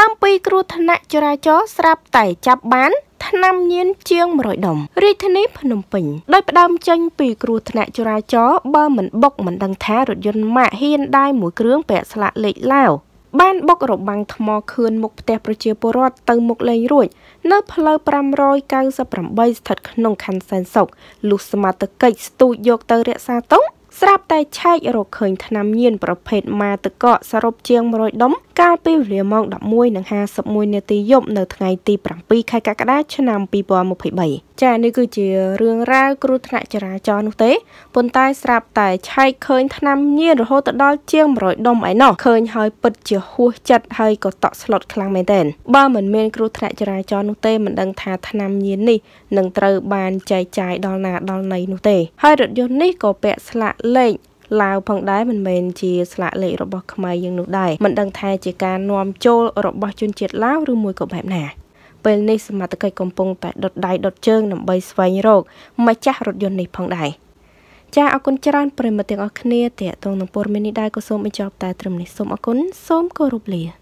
ដើមពីគ្រោះថ្នាក់ចរាចរណ៍ស្រាប់តែចាប់បាន ថ្នាំញៀនជាង100ដុំរាជធានីភ្នំពេញ ដោយផ្ដើមចេញពីគ្រោះថ្នាក់ចរាចរណ៍បើ មិនបុកមិនដឹងថារថយន្តម៉ាកហ៊ានដែរមួយគ្រឿងពាក់ស្លាកលេខឡាវបានបុក របាំងថ្មខឿនមុខផ្ទះប្រជាពលរដ្ឋទៅមុខលេងរួច នៅផ្លូវ598ស្ថិតក្នុងខណ្ឌសែនសុខលុះសមត្ថកិច្ចស្ទូចយកទៅរក្សាទុកស្រាប់តែឆែករកឃើញថ្នាំញៀនប្រភេទម៉ាទឹកកកសរុបជាង100ដុំកាលពីវេលាម៉ោង11:51នាទីយប់នៅថ្ងៃ ទី7ខែកក្កដាឆ្នាំ2023ចានេះគឺជារឿងរ៉ាវគ្រោះថ្នាក់ចរាចរណ៍នោះទេប៉ុន្តែ ស្រាប់តែឆែកឃើញ ថ្នាំញៀនរហូតដល់ជាង100ដុំឯណោះឃើញហើយពិតជាហួសចិត្តហើយក៏តក់ស្លុតខ្លាំងមែនទែនបើមិនមានគ្រោះថ្នាក់ចរាចរណ៍នោះទេមិនដឹងថាថ្នាំញៀននេះនឹងត្រូវបានចែកចាយដល់ណាដល់ណីនោះទេ ហើយរថយន្តនេះក៏ពាក់ស្លាកលេខឡាវផងដែរមិនមែនជាស្លាកលេខរបស់ខ្មែរយើងនោះដែរមិនដឹងថាជាការនាំចូលរបស់ជនជាតិឡាវឬមួយក៏បែបណាពេលនេះសមត្ថកិច្ចកំពុងតែដុតដៃដុតជើងដើម្បីស្វែងរកម្ចាស់រថយន្តនេះផងដែរចាអរគុណច្រើនប្រិមត្តទាំងអស់គ្នាតេតងនឹងព័ត៌មាននេះដែរក៏សូមបញ្ចប់តែត្រឹមនេះសូមអរគុណសូមគោរពលា